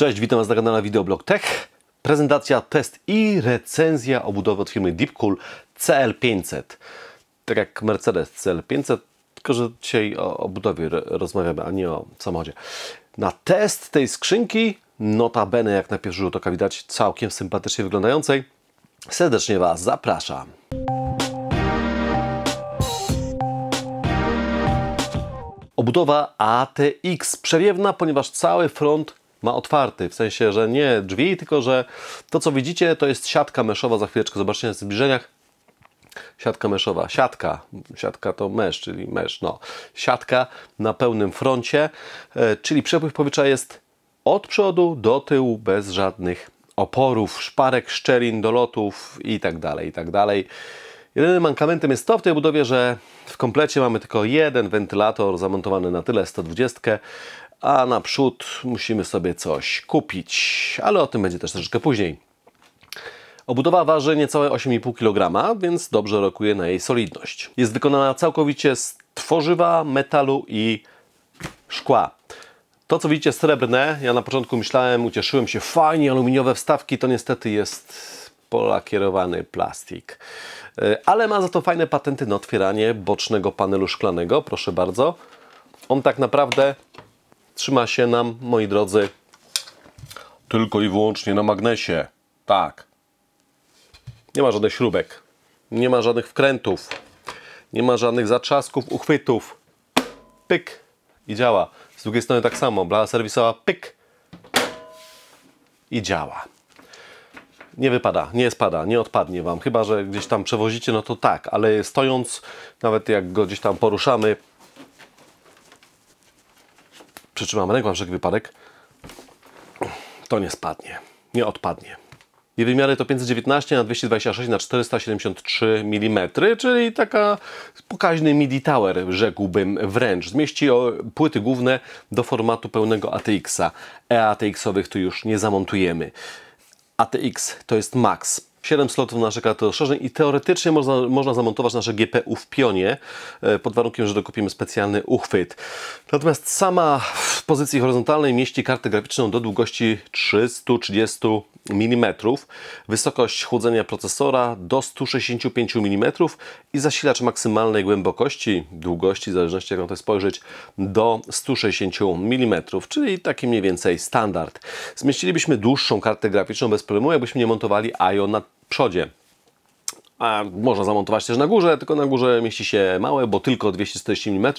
Cześć, witam Was na kanale Videoblog Tech. Prezentacja, test i recenzja obudowy od firmy Deepcool CL500. Tak jak Mercedes CL500, tylko że dzisiaj o obudowie rozmawiamy, a nie o samochodzie. Na test tej skrzynki, notabene jak na pierwszy rzut oka widać, całkiem sympatycznie wyglądającej, serdecznie Was zapraszam. Obudowa ATX przewiewna, ponieważ cały front ma otwarty, w sensie, że nie drzwi, tylko że to co widzicie to jest siatka meszowa, za chwileczkę zobaczycie na zbliżeniach, siatka meszowa, siatka, siatka to mesz, czyli mesz, no, siatka na pełnym froncie, e, czyli przepływ powietrza jest od przodu do tyłu bez żadnych oporów, szparek, szczelin, dolotów i tak dalej, i tak dalej. Jedynym mankamentem jest to w tej budowie, że w komplecie mamy tylko jeden wentylator zamontowany na tyle 120 a naprzód musimy sobie coś kupić, ale o tym będzie też troszeczkę później. Obudowa waży niecałe 8,5 kg, więc dobrze rokuje na jej solidność. Jest wykonana całkowicie z tworzywa, metalu i szkła. To co widzicie srebrne, ja na początku myślałem, ucieszyłem się, fajnie aluminiowe wstawki, to niestety jest polakierowany plastik. E, ale ma za to fajne patenty na otwieranie bocznego panelu szklanego, proszę bardzo. On tak naprawdę trzyma się nam, moi drodzy, tylko i wyłącznie na magnesie. Tak. Nie ma żadnych śrubek, nie ma żadnych wkrętów, nie ma żadnych zatrzasków, uchwytów. Pyk i działa. Z drugiej strony tak samo, blada serwisowa, pyk i działa. Nie wypada, nie spada, nie odpadnie Wam. Chyba, że gdzieś tam przewozicie, no to tak, ale stojąc, nawet jak go gdzieś tam poruszamy, przytrzymam ręką na wszelki wypadek, to nie spadnie, nie odpadnie. Jej wymiary to 519 na 226 na 473 mm, czyli taka pokaźny MIDI tower, rzekłbym wręcz. Zmieści płyty główne do formatu pełnego ATX-a. EATX-owych tu już nie zamontujemy. ATX to jest max. 7 slotów nasze karty rozszerzeń i teoretycznie można, można zamontować nasze GPU w pionie, e, pod warunkiem, że dokupimy specjalny uchwyt. Natomiast sama w pozycji horyzontalnej mieści kartę graficzną do długości 330 mm, wysokość chłodzenia procesora do 165 mm i zasilacz maksymalnej głębokości, długości, w zależności jak na to spojrzeć, do 160 mm, czyli taki mniej więcej standard. Zmieścilibyśmy dłuższą kartę graficzną bez problemu, jakbyśmy nie montowali IO na przodzie a można zamontować też na górze, tylko na górze mieści się małe, bo tylko 240 mm,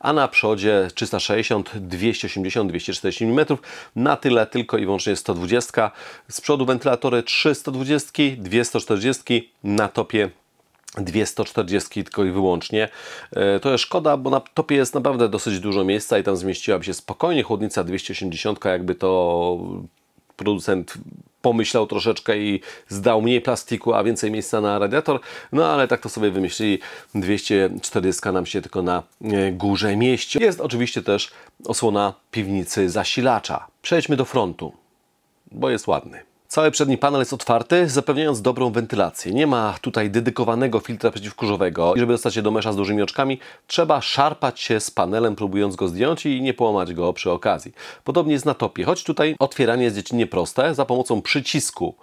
a na przodzie 360, 280, 240 mm, na tyle tylko i wyłącznie 120. Z przodu wentylatory 320, 240, na topie 240 tylko i wyłącznie. E, to jest szkoda, bo na topie jest naprawdę dosyć dużo miejsca i tam zmieściłaby się spokojnie chłodnica 280, jakby to producent pomyślał troszeczkę i zdał mniej plastiku, a więcej miejsca na radiator. No ale tak to sobie wymyślili. 240 nam się tylko na e, górze mieści. Jest oczywiście też osłona piwnicy zasilacza. Przejdźmy do frontu, bo jest ładny. Cały przedni panel jest otwarty, zapewniając dobrą wentylację. Nie ma tutaj dedykowanego filtra przeciwkurzowego. I żeby dostać się do mesza z dużymi oczkami, trzeba szarpać się z panelem, próbując go zdjąć i nie połamać go przy okazji. Podobnie jest na topie, choć tutaj otwieranie jest dziecinnie proste. Za pomocą przycisku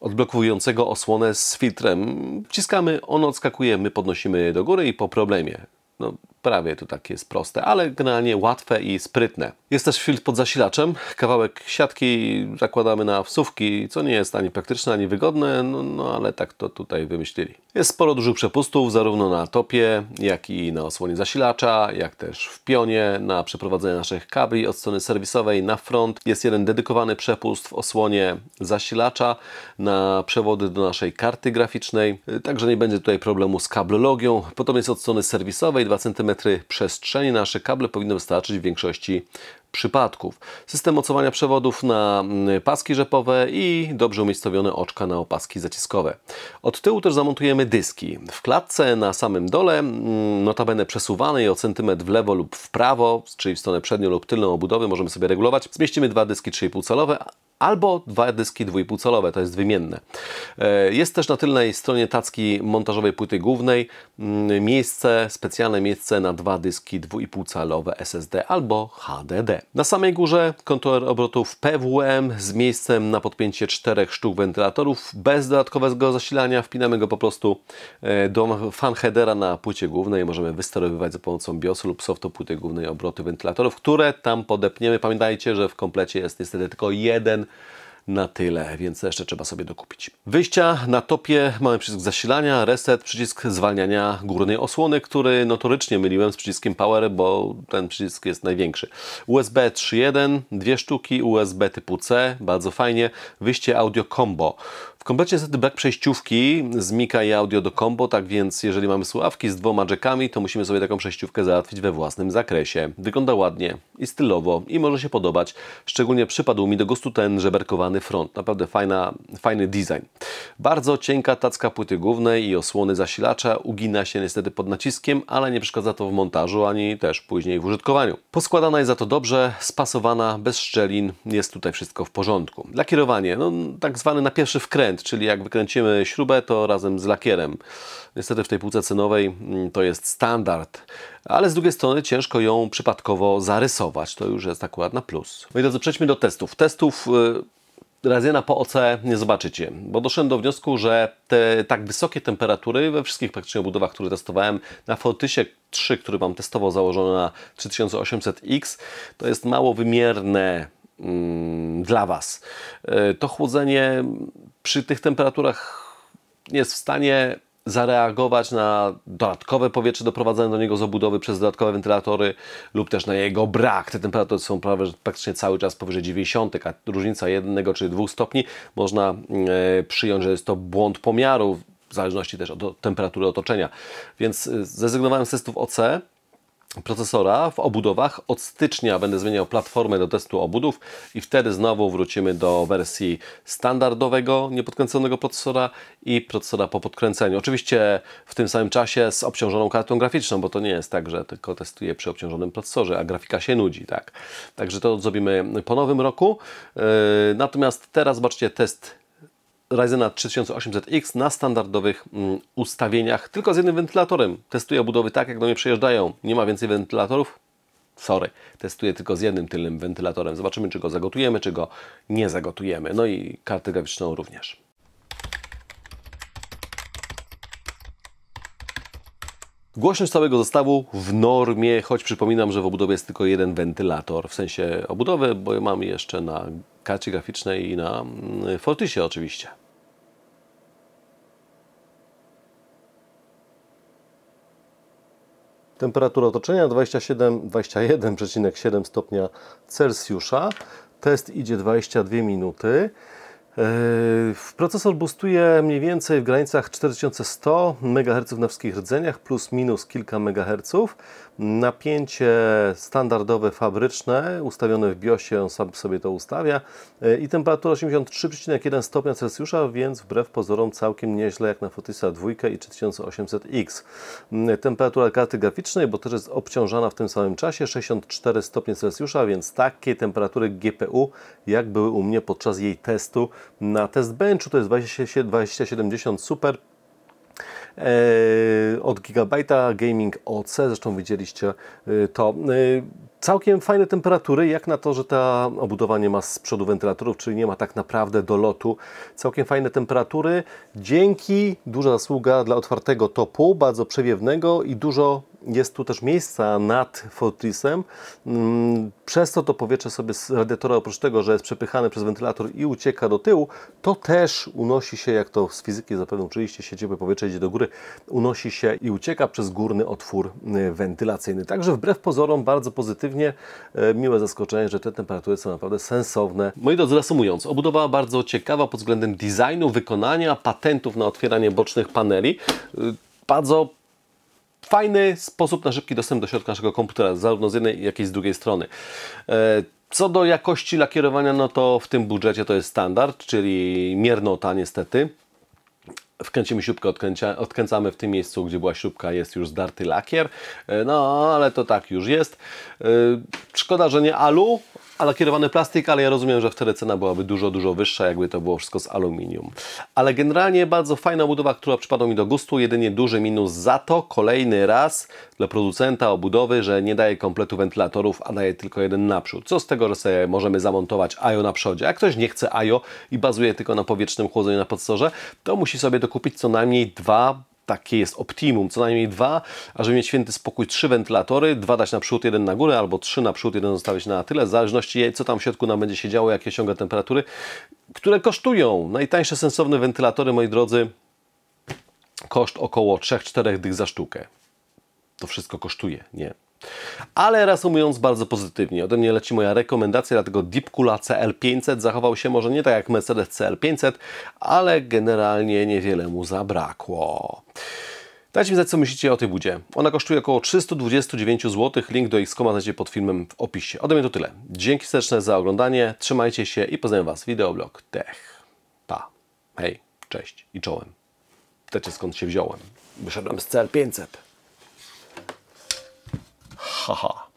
odblokowującego osłonę z filtrem wciskamy, on odskakuje, my podnosimy do góry i po problemie. No, Prawie to takie jest proste, ale generalnie łatwe i sprytne. Jest też filtr pod zasilaczem. Kawałek siatki zakładamy na wsówki, co nie jest ani praktyczne, ani wygodne, no, no ale tak to tutaj wymyślili. Jest sporo dużych przepustów, zarówno na topie, jak i na osłonie zasilacza, jak też w pionie, na przeprowadzenie naszych kabli od strony serwisowej na front. Jest jeden dedykowany przepust w osłonie zasilacza na przewody do naszej karty graficznej, także nie będzie tutaj problemu z kablologią. Potem jest od strony serwisowej 2 cm metry przestrzeni. Nasze kable powinny wystarczyć w większości przypadków. System mocowania przewodów na mm, paski rzepowe i dobrze umiejscowione oczka na opaski zaciskowe. Od tyłu też zamontujemy dyski. W klatce na samym dole, mm, notabene przesuwanej o centymetr w lewo lub w prawo, czyli w stronę przednią lub tylną obudowy możemy sobie regulować, zmieścimy dwa dyski 3,5 calowe, albo dwa dyski dwójpółcalowe, to jest wymienne. E, jest też na tylnej stronie tacki montażowej płyty głównej mm, miejsce, specjalne miejsce na dwa dyski dwójpółcalowe SSD albo HDD. Na samej górze kontroler obrotów PWM z miejscem na podpięcie czterech sztuk wentylatorów bez dodatkowego zasilania. Wpinamy go po prostu e, do fanheadera na płycie głównej. Możemy wysterowywać za pomocą BIOS-u lub softu płyty głównej obroty wentylatorów, które tam podepniemy. Pamiętajcie, że w komplecie jest niestety tylko jeden na tyle, więc jeszcze trzeba sobie dokupić. Wyjścia na topie mamy przycisk zasilania, reset, przycisk zwalniania górnej osłony, który notorycznie myliłem z przyciskiem power, bo ten przycisk jest największy. USB 3.1, dwie sztuki, USB typu C, bardzo fajnie. Wyjście audio combo. W komplecie niestety brak przejściówki z Mika i audio do combo, tak więc jeżeli mamy słuchawki z dwoma jackami, to musimy sobie taką przejściówkę załatwić we własnym zakresie. Wygląda ładnie i stylowo i może się podobać. Szczególnie przypadł mi do gustu ten żeberkowany front. Naprawdę fajna, fajny design. Bardzo cienka tacka płyty głównej i osłony zasilacza ugina się niestety pod naciskiem, ale nie przeszkadza to w montażu ani też później w użytkowaniu. Poskładana jest za to dobrze, spasowana, bez szczelin, jest tutaj wszystko w porządku. Dla kierowania, no tak zwany na pierwszy wkręt, czyli jak wykręcimy śrubę, to razem z lakierem. Niestety w tej półce cenowej mm, to jest standard, ale z drugiej strony ciężko ją przypadkowo zarysować. To już jest akurat na plus. Moi drodzy, przejdźmy do testów. Testów y, Razyna po OC nie zobaczycie, bo doszedłem do wniosku, że te tak wysokie temperatury we wszystkich praktycznie budowach, które testowałem na Fortysie 3, który mam testowo założony na 3800X, to jest mało wymierne Mm, dla Was. E, to chłodzenie przy tych temperaturach jest w stanie zareagować na dodatkowe powietrze doprowadzane do niego z obudowy przez dodatkowe wentylatory lub też na jego brak. Te temperatury są prawie, praktycznie cały czas powyżej 90, a różnica jednego czy dwóch stopni można e, przyjąć, że jest to błąd pomiaru w zależności też od temperatury otoczenia. Więc e, zrezygnowałem z testów OC, procesora w obudowach. Od stycznia będę zmieniał platformę do testu obudów i wtedy znowu wrócimy do wersji standardowego, niepodkręconego procesora i procesora po podkręceniu. Oczywiście w tym samym czasie z obciążoną kartą graficzną, bo to nie jest tak, że tylko testuję przy obciążonym procesorze, a grafika się nudzi. tak. Także to zrobimy po nowym roku. Yy, natomiast teraz zobaczcie test Ryzena 3800X na standardowych mm, ustawieniach, tylko z jednym wentylatorem. Testuję budowy tak, jak do mnie przejeżdżają. Nie ma więcej wentylatorów? Sorry, testuję tylko z jednym tylnym wentylatorem. Zobaczymy, czy go zagotujemy, czy go nie zagotujemy. No i kartę graficzną również. Głośność całego zestawu w normie, choć przypominam, że w obudowie jest tylko jeden wentylator, w sensie obudowy, bo mam jeszcze na karcie graficznej i na mm, Fortisie oczywiście. Temperatura otoczenia 27,21,7 stopnia Celsjusza. Test idzie 22 minuty. E, procesor boostuje mniej więcej w granicach 4100 MHz na wszystkich rdzeniach, plus minus kilka MHz. Napięcie standardowe, fabryczne, ustawione w BIOSie, on sam sobie to ustawia. E, I temperatura 83,1 stopnia Celsjusza, więc wbrew pozorom całkiem nieźle jak na Fortisa 2 i 3800X. Mm, temperatura karty graficznej, bo też jest obciążana w tym samym czasie, 64 stopnie Celsjusza, więc takie temperatury GPU, jak były u mnie podczas jej testu, na test benchu, to jest 2070 Super e, od Gigabyte'a Gaming OC, zresztą widzieliście e, to. E, całkiem fajne temperatury, jak na to, że ta obudowanie ma z przodu wentylatorów, czyli nie ma tak naprawdę do lotu Całkiem fajne temperatury, dzięki, duża zasługa dla otwartego topu, bardzo przewiewnego i dużo jest tu też miejsca nad Fortisem, mm, przez co to powietrze sobie z radiatora, oprócz tego, że jest przepychane przez wentylator i ucieka do tyłu, to też unosi się, jak to z fizyki zapewne uczyliście się, ciepłe powietrze idzie do góry, unosi się i ucieka przez górny otwór y, wentylacyjny. Także wbrew pozorom bardzo pozytywnie, y, miłe zaskoczenie, że te temperatury są naprawdę sensowne. Moi drodzy, reasumując, obudowa bardzo ciekawa pod względem designu, wykonania, patentów na otwieranie bocznych paneli. Y, bardzo fajny sposób na szybki dostęp do środka naszego komputera, zarówno z jednej, jak i z drugiej strony. E, co do jakości lakierowania, no to w tym budżecie to jest standard, czyli miernota niestety. Wkręcimy śrubkę, odkręca, odkręcamy w tym miejscu, gdzie była śrubka, jest już zdarty lakier. E, no, ale to tak już jest. E, szkoda, że nie alu, alakierowany plastik, ale ja rozumiem, że wtedy cena byłaby dużo, dużo wyższa, jakby to było wszystko z aluminium. Ale generalnie bardzo fajna budowa, która przypadła mi do gustu, jedynie duży minus za to kolejny raz dla producenta obudowy, że nie daje kompletu wentylatorów, a daje tylko jeden naprzód. Co z tego, że sobie możemy zamontować AJO na przodzie. Jak ktoś nie chce AJO i bazuje tylko na powietrznym chłodzeniu na podsorze, to musi sobie dokupić co najmniej dwa takie jest optimum, co najmniej dwa, a żeby mieć święty spokój, trzy wentylatory, dwa dać na przód, jeden na górę, albo trzy na przód, jeden zostawić na tyle, w zależności co tam w środku nam będzie się działo, jakie osiąga temperatury, które kosztują. Najtańsze sensowne wentylatory, moi drodzy, koszt około 3-4 dych za sztukę. To wszystko kosztuje, nie? Ale reasumując bardzo pozytywnie, ode mnie leci moja rekomendacja, dlatego Deep CL500 zachował się może nie tak jak Mercedes CL500, ale generalnie niewiele mu zabrakło. Dajcie mi znać, co myślicie o tej budzie. Ona kosztuje około 329 zł. Link do ich znajdziecie pod filmem w opisie. Ode mnie to tyle. Dzięki serdeczne za oglądanie. Trzymajcie się i pozdrawiam Was. Wideoblog Tech. Pa. Hej. Cześć. I czołem. Wiecie skąd się wziąłem. Wyszedłem z CL500. Haha.